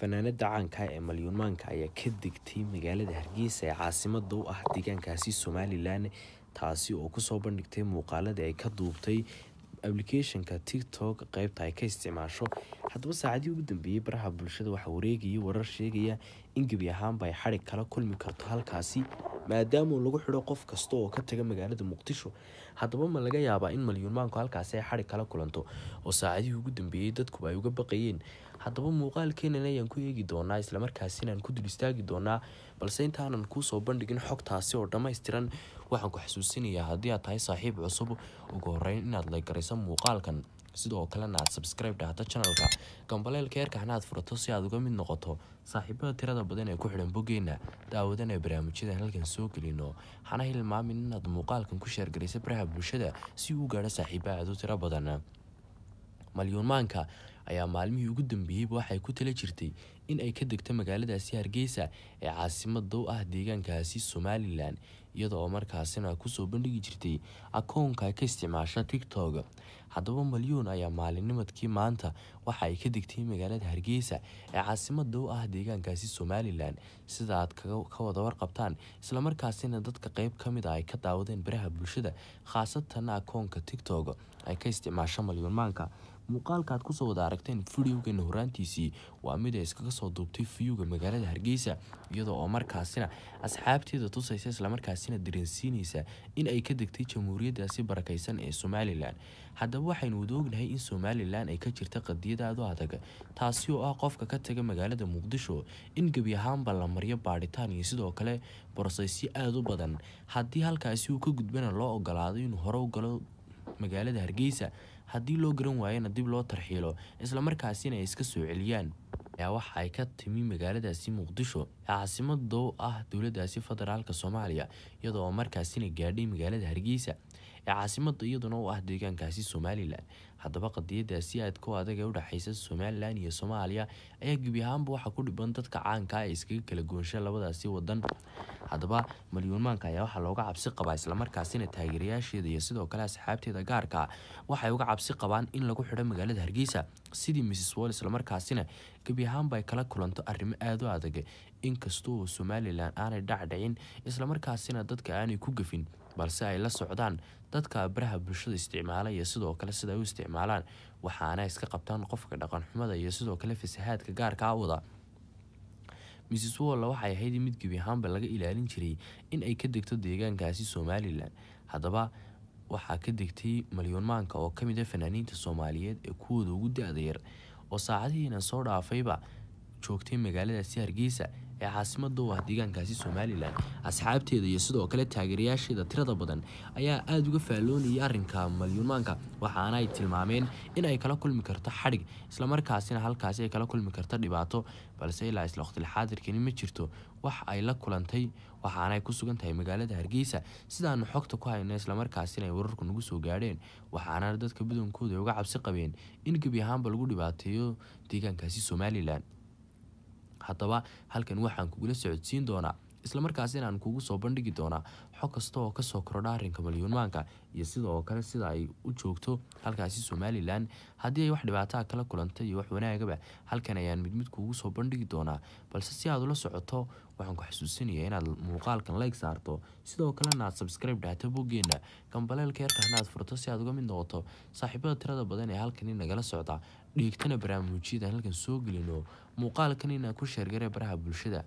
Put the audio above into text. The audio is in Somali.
fanaanada caanka ee malyuumaanka ayaa ka degtay magaalada hargeysa ee caasimada u ah deegaankaasi somalilan taasi oo kusoo bandhigtay muuqaalada ay ka duubtay ablicathonka tiktok qeybta ay ka isticmaasho haddaba saacadii ugu dambeeyey baraha bulshada waxaa wareegayay warar sheegaya in gebi ahaanba ay xadhig kala kulmi karto halkaasi maadaama lagu xidho qof kasta oo ka taga magaalada muqdisho haddaba ma laga yaabaa in malyuumaanku halkaasi ay xadhig kala kulanto oo saacadihii ugu dambeeyey dadkuba ay uga baqayeen haddaba muuqaalkeenan ayaan ku eegi doonaa islamarkaasinaan ku dul istaagi doonaa balse intaanan kuusoo bandhigin xogtaasi oo dhammaystiran waxaan ku xasuusinayaa haddii aad tahay saaxiib cusub ugu horeyn inaad laygarayso muuqaalkan sidoo kalena aad sabscribe dhahata janalka gambaleelka eerkana aad furato si aad uga mid noqoto saaxiibada tirada badan ee ku xidhan boggeena daawadana barnaamijyadan halkan soo gelino hana hilmaamin inaad muuqaalkan ku sheergarayso baraha bulshada si uu gaadho saaxiiba aad u tiro badan malyuunmaanka ayaa maalmihii ugu dambeeyeyba waxay ku tala jirtay in ay ka degto magaaladaasi hargeysa ee caasimada u ah deegaankaasi somalilan iyada oo markaasina kusoo bandhigi jirtay akoonka ka isticmaasha tigtog haddaba malyuun ayaa maalinimadkii maanta waxa ay ka degtay magaalada hargeysa ee caasimada dow ah deegaankaasi somalilan sida aad ka wada warqabtaan islamarkaasina dadka qeyb ka mid a ah ay ka daawadeen baraha bulshada khaasatan akoonka tigtog ay ka malyuun maanka muuqaalka kusoo wada aragteen fidiowga horaantiisii waa mid ay iskaga soo duubtay fiyuga magaalada hargeysa iyadoo oo markaasina asxaabteeda tusaysa islamarkaasina dareensiinaysa in ay ka degtay jamhuuriyaddaasi barakaysan ee somalilan haddaba waxaynu wada in somalilan ay ka jirta qadiyad aad u adag taasi oo ah qofka ka taga magaalada muqdisho in gebi ahaanba la maryo baadhitaan iyo sidoo kale borsasyo aada u badan haddii halkaasi uu ka gudbana loo ogolaaday inuu hore u galo magaalada hargeysa haddii loo garan waayana dib loo tarxiilo islamarkaasina ay iska soo celiyaan ayaa waxa ay ka timi magaaladaasi muqdisho ee caasimado ah dowladaasi federaalka soomaaliya iyadoo markaasina gaadhay magaalada hargeysa ee caasimada iyaduna u ah deegaankaasi somalilan haddaba qadiyadaasi aadka adaga u dhexeysa somalilan iyo soomaaliya ayaa gebi ahaanba waxaa ku dhiban dadka caanka ah ee iskaga kala goonsha labadaasi wadan haddaba malyuun maanka ayaa waxaa looga cabsi qabaa islamarkaasina taageerayaasheeda iyo sidoo kale asxaabteeda gaarka ah waxay uga cabsi qabaan in lagu xidho magaalada hargeysa sidii mrs wall islamarkaasina gebi ahaanba kala kulanto arrimo aada u adag inkastoo somalilan aanay dhacdhicin islamarkaasina dadka aanay ku gafin balse ay la socdaan dadka baraha bulshada isticmaala iyo sidoo kale sida u isticmaalaan waxaana iska qabtaan qofka dhaqanxumada iyo sidoo kale fasahaadka gaarka a ah wada miss wolla waxay ahayd mid gebi ahaanba laga ilaalin jiray in ay ka degto deegaankaasi somalilan haddaba waxaa ka degtay malyuun maanka oo kamid a ah fanaaniinta soomaaliyeed ee kuwooda ugu da-da yar oo saacadihiina soo dhaafayba joogtay magaaladaasi hargeysa ee caasimada u ah deegaankaasi somalilan asxaabteeda iyo sidoo kale taageerayaasheeda tirada badan ayaa aada uga faalloonayay arrinka malyuumaanka waxaana ay tilmaameen in ay kala kulmi karto xadhig islamarkaasina halkaasi ay kala kulmi karto dhibaato balse ilaa isla waqtilxaadirkani ma jirto wax ay la kulantay waxaanaay ku sugan tahay magaalada hargeysa sidaanu xogta ku hayno islamarkaasina ay wararku nagu soo gaadheen waxaana dadka badankooda ay uga cabsi qabeen in gebi ahaanba lagu dhibaateeyo deegaankaasi somalilan haddaba halkan waxaan kugula socodsiin doonaa islamarkaas inaan kugu soo bandhigi doonaa xog kasta oo kasoo korodha arrinka malyuunmaanka iyo sidoo kale sida ay u joogto halkaasi somalilan haddii ay wax dhibaataa kala kulanta iyo wax wanaagaba halkan ayaan midmid kuugu soo bandhigi doonaa balse si aad ula socoto waxaan ku xasuusinayaa inaad muuqaalkan like saarto sidoo kalena aad sabscribe dhahto boggeena gambaleelka yarkana aad furto si aad uga mid noqoto saaxiibada tirada badan ee halkani nagala socda dhiigtana barnaamijyada halkan soo gelino muuqaalkan inaa ku sheergare baraha bulshada